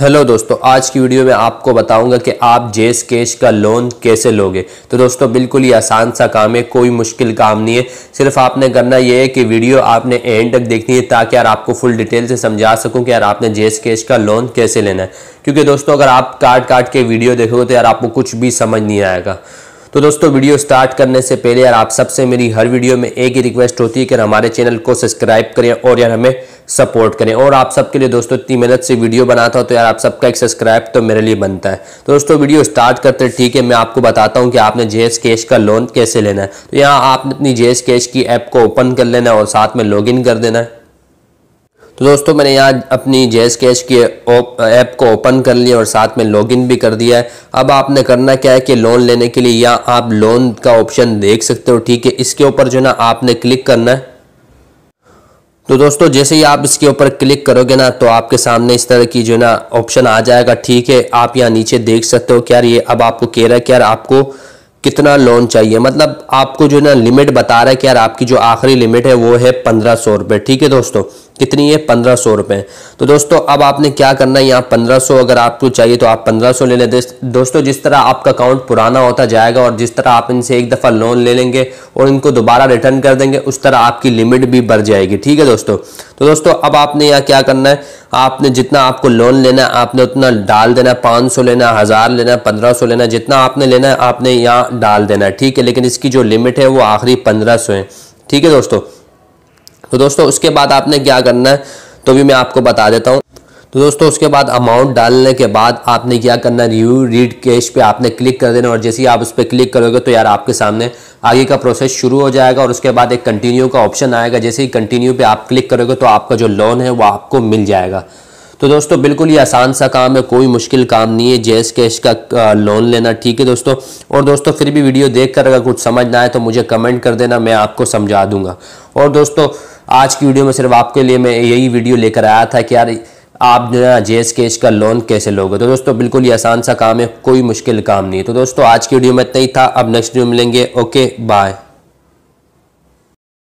hello दोस्तों आज की वीडियो में आपको बताऊंगा कि आप जेस कैश का लोन कैसे लोगे तो दोस्तों बिल्कुल ही आसान सा काम है कोई मुश्किल काम नहीं है सिर्फ आपने करना यह है कि वीडियो आपने एंड तक देखनी है ताकि यार आपको फुल डिटेल से समझा सकूं कि यार आपने जेस कैश का लोन कैसे लेना है क्योंकि दोस्तों अगर आप काट काट के वीडियो देखोगे तो यार आपको कुछ भी समझ नहीं आएगा तो दोस्तों वीडियो स्टार्ट करने से पहले यार आप सबसे मेरी हर वीडियो में एक ही रिक्वेस्ट होती है कि हमारे चैनल को सब्सक्राइब करें और यार हमें सपोर्ट करें और आप सबके लिए दोस्तों इतनी मेहनत से वीडियो बनाता हूँ तो यार आप सबका एक सब्सक्राइब तो मेरे लिए बनता है तो दोस्तों वीडियो स्टार्ट करते ठीक है मैं आपको बताता हूँ कि आपने जे कैश का लोन कैसे लेना है तो यहाँ आपने अपनी जे कैश की ऐप को ओपन कर लेना है और साथ में लॉग कर देना है तो दोस्तों मैंने यहाँ अपनी जेस कैश की ऐप को ओपन कर लिया और साथ में लॉगिन भी कर दिया है अब आपने करना क्या है कि लोन लेने के लिए यहाँ आप लोन का ऑप्शन देख सकते हो ठीक है इसके ऊपर जो ना आपने क्लिक करना है तो दोस्तों जैसे ही आप इसके ऊपर क्लिक करोगे ना तो आपके सामने इस तरह की जो ना ऑप्शन आ जाएगा ठीक है आप यहाँ नीचे देख सकते हो क्यार ये अब आपको कह रहा है कि यार आपको कितना लोन चाहिए मतलब आपको जो ना लिमिट बता रहा है कि यार आपकी जो आखिरी लिमिट है वो है पंद्रह सौ रुपये ठीक है दोस्तों कितनी है पंद्रह सौ रुपये तो दोस्तों अब आपने क्या करना है यहाँ पंद्रह सौ अगर आपको चाहिए तो आप पंद्रह सौ ले लें दोस्तों जिस तरह आपका अकाउंट पुराना होता जाएगा और जिस तरह आप इनसे एक दफ़ा लोन ले लेंगे और इनको दोबारा रिटर्न कर देंगे उस तरह आपकी लिमिट भी बढ़ जाएगी ठीक है दोस्तों तो दोस्तों अब आपने यहाँ क्या करना है आपने जितना आपको लोन लेना है आपने उतना डाल देना है पाँच सौ लेना है हज़ार लेना है पंद्रह सौ लेना है जितना आपने लेना है आपने यहाँ डाल देना है ठीक है लेकिन इसकी जो लिमिट है वो आखिरी पंद्रह सौ है ठीक है दोस्तों तो दोस्तों उसके बाद आपने क्या करना है तो भी मैं आपको बता देता हूँ तो दोस्तों उसके बाद अमाउंट डालने के बाद आपने क्या करना रिव्यू रीड कैश पे आपने क्लिक कर देना और जैसे ही आप उस पर क्लिक करोगे तो यार आपके सामने आगे का प्रोसेस शुरू हो जाएगा और उसके बाद एक कंटिन्यू का ऑप्शन आएगा जैसे ही कंटिन्यू पे आप क्लिक करोगे तो आपका जो लोन है वो आपको मिल जाएगा तो दोस्तों बिल्कुल ही आसान सा काम है कोई मुश्किल काम नहीं है जेस कैश का लोन लेना ठीक है दोस्तों और दोस्तों फिर भी वीडियो देख कर अगर कुछ समझ ना आए तो मुझे कमेंट कर देना मैं आपको समझा दूंगा और दोस्तों आज की वीडियो में सिर्फ आपके लिए मैं यही वीडियो लेकर आया था कि यार आप जो है जे एस के का लोन कैसे लोगे तो दोस्तों बिल्कुल ही आसान सा काम है कोई मुश्किल काम नहीं है तो दोस्तों आज की वीडियो में इतना ही था अब नेक्स्ट वीडियो मिलेंगे ओके बाय